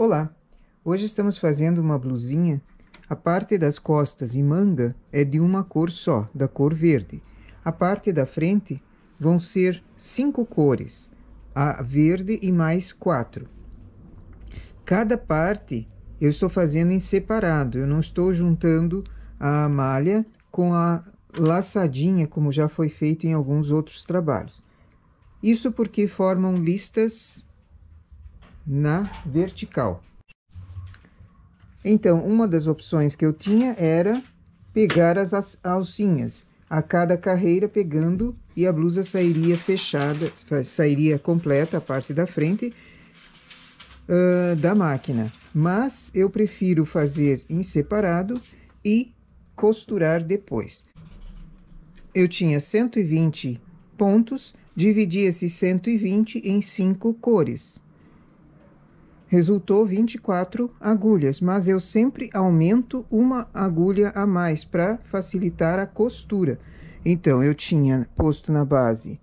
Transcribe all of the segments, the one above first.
Olá! Hoje estamos fazendo uma blusinha. A parte das costas e manga é de uma cor só, da cor verde. A parte da frente vão ser cinco cores, a verde e mais quatro. Cada parte eu estou fazendo em separado, eu não estou juntando a malha com a laçadinha, como já foi feito em alguns outros trabalhos. Isso porque formam listas na vertical. Então, uma das opções que eu tinha era pegar as alcinhas, a cada carreira pegando e a blusa sairia fechada, sairia completa a parte da frente uh, da máquina. Mas eu prefiro fazer em separado e costurar depois. Eu tinha 120 pontos, dividi esses 120 em cinco cores. Resultou 24 agulhas, mas eu sempre aumento uma agulha a mais para facilitar a costura. Então, eu tinha posto na base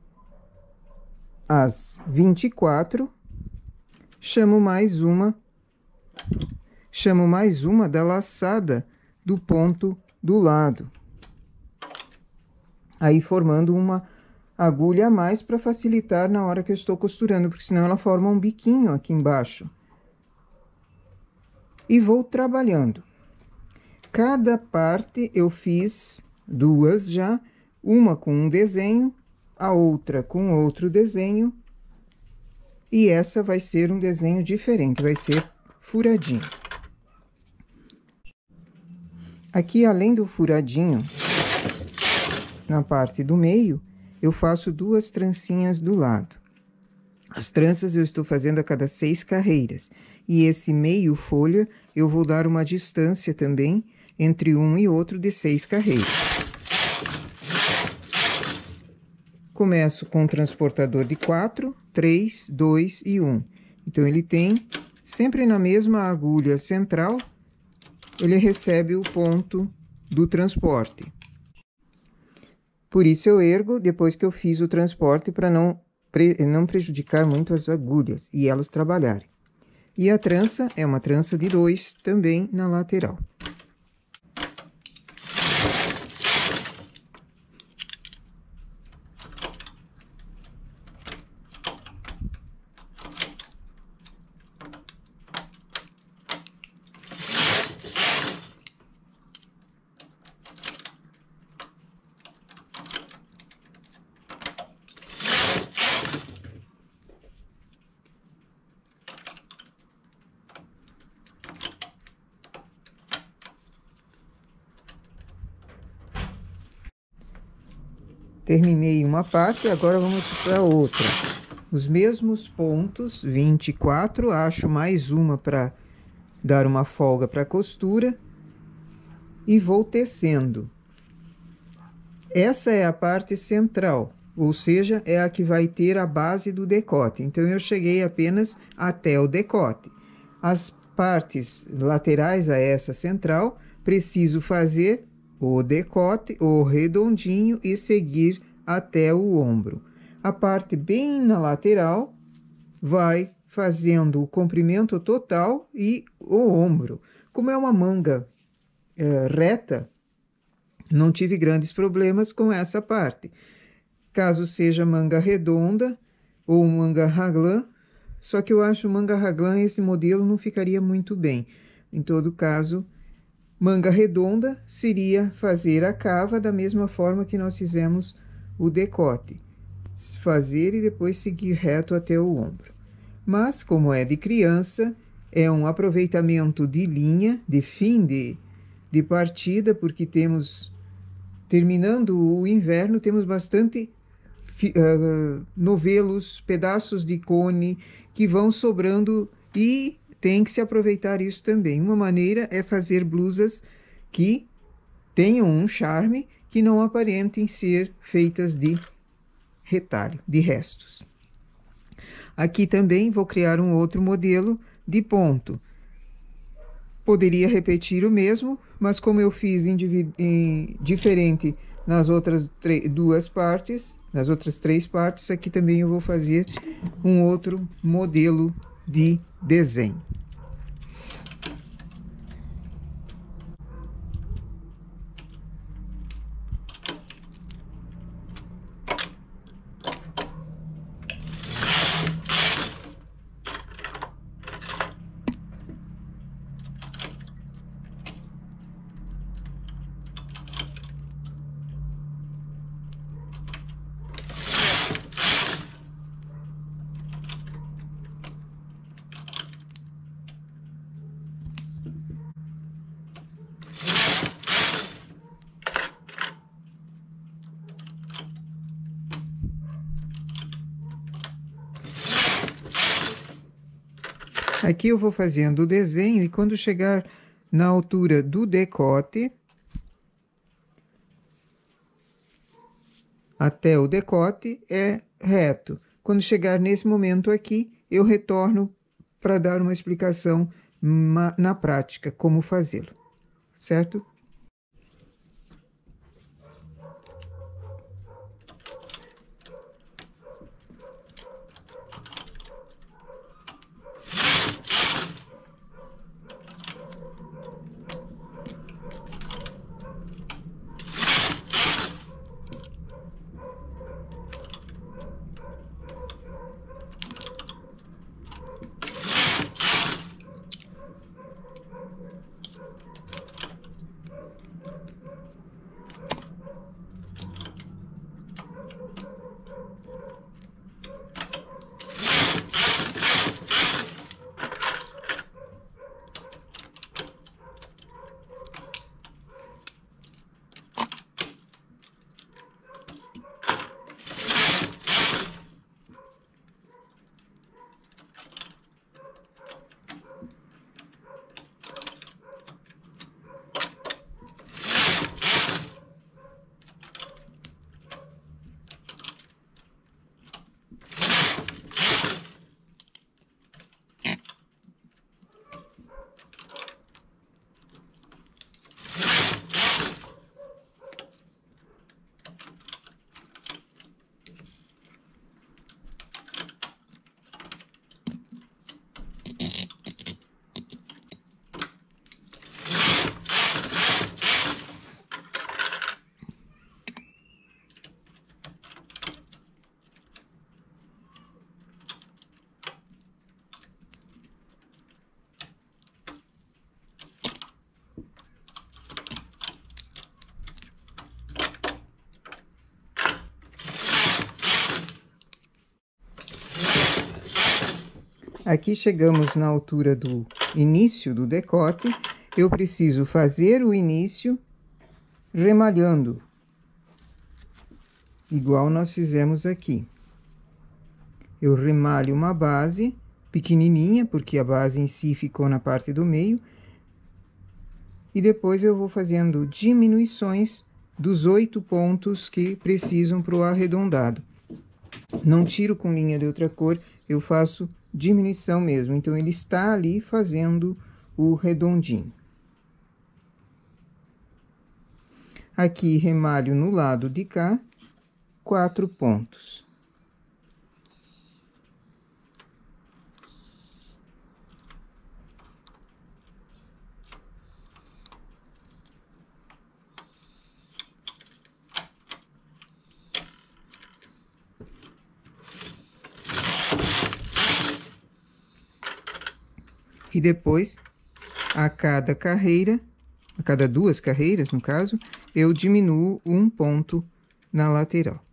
as 24, chamo mais uma, chamo mais uma da laçada do ponto do lado. Aí, formando uma agulha a mais para facilitar na hora que eu estou costurando, porque senão ela forma um biquinho aqui embaixo e vou trabalhando. Cada parte eu fiz duas já, uma com um desenho, a outra com outro desenho, e essa vai ser um desenho diferente, vai ser furadinho. Aqui, além do furadinho, na parte do meio, eu faço duas trancinhas do lado. As tranças eu estou fazendo a cada seis carreiras e esse meio folha eu vou dar uma distância também entre um e outro de seis carreiras. Começo com o transportador de 4, 3, 2 e 1. Então, ele tem, sempre na mesma agulha central, ele recebe o ponto do transporte. Por isso, eu ergo depois que eu fiz o transporte para não, pre não prejudicar muito as agulhas e elas trabalharem. E a trança é uma trança de dois também na lateral. Terminei uma parte, agora vamos para outra. Os mesmos pontos, 24, acho mais uma para dar uma folga para a costura e vou tecendo. Essa é a parte central, ou seja, é a que vai ter a base do decote. Então, eu cheguei apenas até o decote. As partes laterais a essa central, preciso fazer o decote o redondinho e seguir até o ombro. A parte bem na lateral vai fazendo o comprimento total e o ombro. Como é uma manga é, reta, não tive grandes problemas com essa parte. Caso seja manga redonda ou manga raglan, só que eu acho manga raglan esse modelo não ficaria muito bem. Em todo caso, Manga redonda seria fazer a cava da mesma forma que nós fizemos o decote. Fazer e depois seguir reto até o ombro. Mas, como é de criança, é um aproveitamento de linha, de fim de, de partida, porque temos, terminando o inverno, temos bastante uh, novelos, pedaços de cone que vão sobrando e tem que se aproveitar isso também. Uma maneira é fazer blusas que tenham um charme que não aparentem ser feitas de retalho, de restos. Aqui também vou criar um outro modelo de ponto. Poderia repetir o mesmo, mas como eu fiz em, diferente nas outras duas partes, nas outras três partes, aqui também eu vou fazer um outro modelo de desenho. Aqui eu vou fazendo o desenho e quando chegar na altura do decote, até o decote é reto. Quando chegar nesse momento aqui, eu retorno para dar uma explicação na prática, como fazê-lo, certo? Aqui chegamos na altura do início do decote. Eu preciso fazer o início remalhando, igual nós fizemos aqui. Eu remalho uma base pequenininha, porque a base em si ficou na parte do meio. E depois eu vou fazendo diminuições dos oito pontos que precisam para o arredondado. Não tiro com linha de outra cor, eu faço diminuição mesmo. Então, ele está ali fazendo o redondinho. Aqui, remalho no lado de cá, quatro pontos. e depois a cada carreira, a cada duas carreiras, no caso, eu diminuo um ponto na lateral.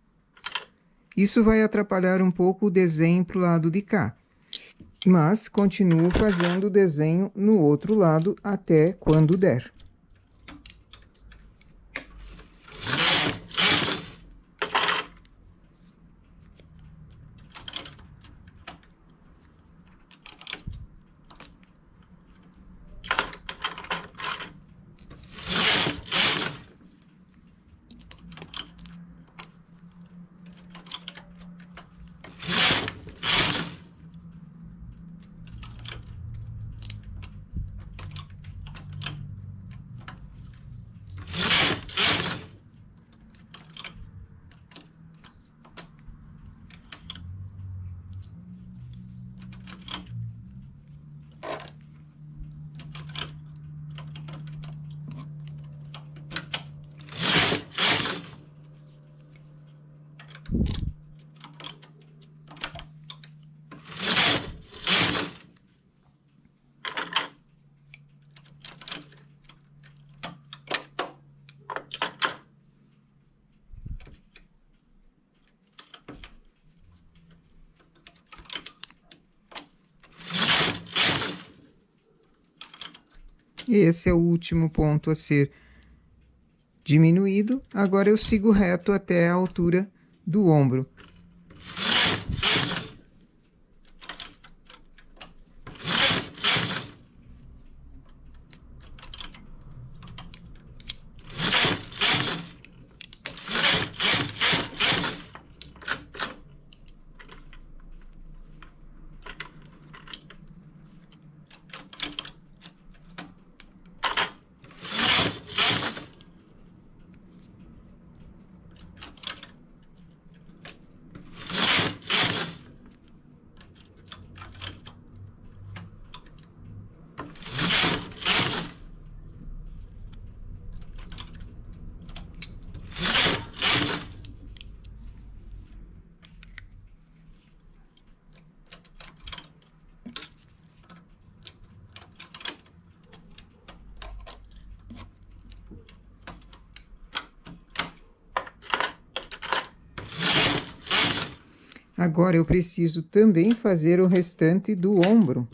Isso vai atrapalhar um pouco o desenho para o lado de cá, mas continuo fazendo o desenho no outro lado até quando der. esse é o último ponto a ser diminuído. Agora, eu sigo reto até a altura do ombro. Agora, eu preciso também fazer o restante do ombro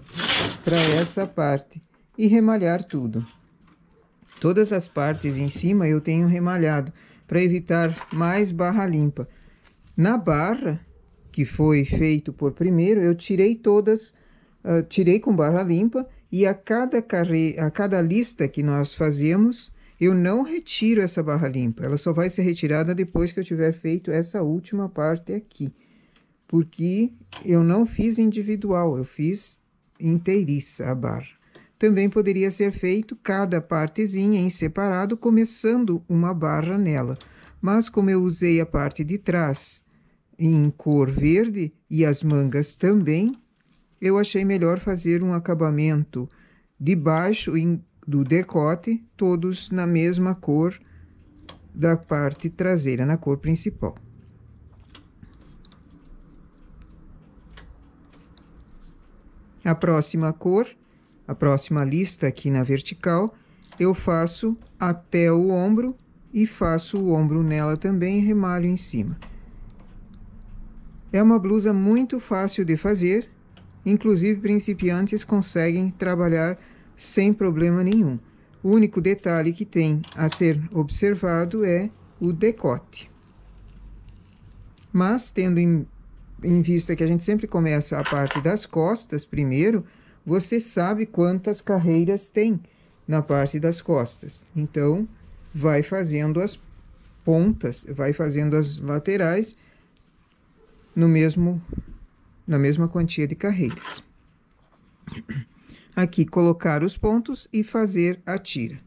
para essa parte e remalhar tudo. Todas as partes em cima eu tenho remalhado para evitar mais barra limpa. Na barra, que foi feito por primeiro, eu tirei todas, uh, tirei com barra limpa e a cada, carre... a cada lista que nós fazemos, eu não retiro essa barra limpa. Ela só vai ser retirada depois que eu tiver feito essa última parte aqui porque eu não fiz individual, eu fiz inteiriça a barra. Também poderia ser feito cada partezinha em separado, começando uma barra nela. Mas como eu usei a parte de trás em cor verde e as mangas também, eu achei melhor fazer um acabamento de baixo do decote, todos na mesma cor da parte traseira, na cor principal. A próxima cor, a próxima lista aqui na vertical, eu faço até o ombro e faço o ombro nela também e remalho em cima. É uma blusa muito fácil de fazer, inclusive principiantes conseguem trabalhar sem problema nenhum. O único detalhe que tem a ser observado é o decote. Mas, tendo em em vista que a gente sempre começa a parte das costas primeiro, você sabe quantas carreiras tem na parte das costas. Então, vai fazendo as pontas, vai fazendo as laterais no mesmo na mesma quantia de carreiras. Aqui colocar os pontos e fazer a tira.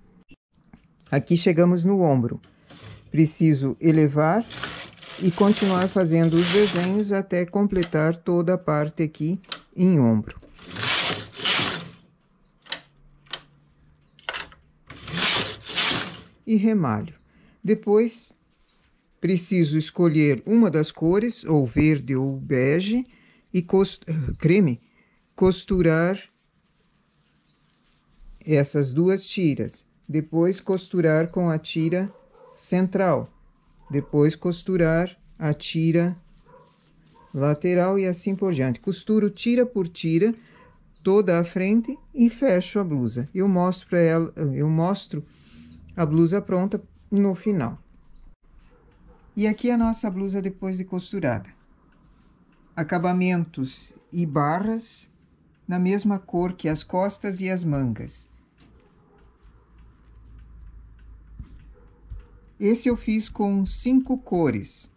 Aqui chegamos no ombro. Preciso elevar e continuar fazendo os desenhos até completar toda a parte aqui em ombro. E remalho. Depois, preciso escolher uma das cores, ou verde ou bege, e cost... creme, costurar essas duas tiras. Depois, costurar com a tira central depois costurar a tira lateral e assim por diante. Costuro tira por tira toda a frente e fecho a blusa. Eu mostro para ela, eu mostro a blusa pronta no final. E aqui a nossa blusa depois de costurada. Acabamentos e barras na mesma cor que as costas e as mangas. Esse eu fiz com cinco cores.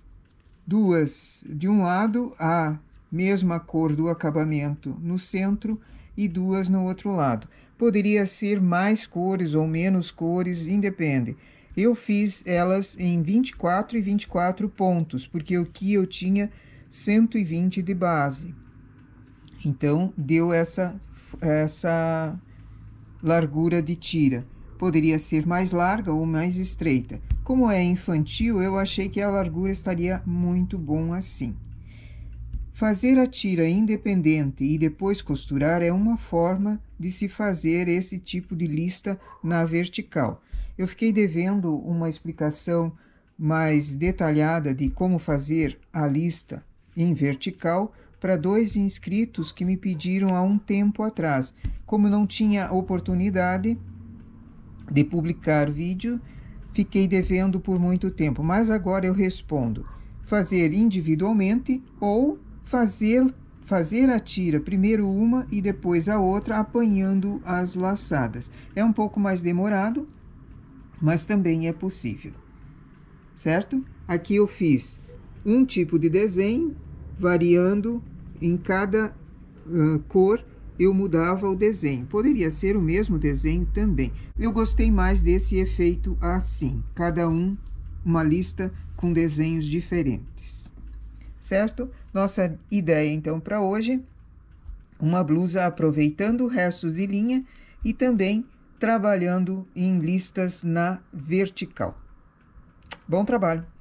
Duas de um lado, a mesma cor do acabamento no centro e duas no outro lado. Poderia ser mais cores ou menos cores, independe. Eu fiz elas em 24 e 24 pontos, porque o que eu tinha 120 de base. Então, deu essa, essa largura de tira. Poderia ser mais larga ou mais estreita. Como é infantil, eu achei que a largura estaria muito bom assim. Fazer a tira independente e depois costurar é uma forma de se fazer esse tipo de lista na vertical. Eu fiquei devendo uma explicação mais detalhada de como fazer a lista em vertical para dois inscritos que me pediram há um tempo atrás. Como não tinha oportunidade de publicar vídeo, Fiquei devendo por muito tempo, mas agora eu respondo: fazer individualmente ou fazer fazer a tira primeiro uma e depois a outra, apanhando as laçadas. É um pouco mais demorado, mas também é possível. Certo? Aqui eu fiz um tipo de desenho, variando em cada uh, cor eu mudava o desenho. Poderia ser o mesmo desenho também. Eu gostei mais desse efeito assim, cada um uma lista com desenhos diferentes. Certo? Nossa ideia então para hoje, uma blusa aproveitando restos de linha e também trabalhando em listas na vertical. Bom trabalho!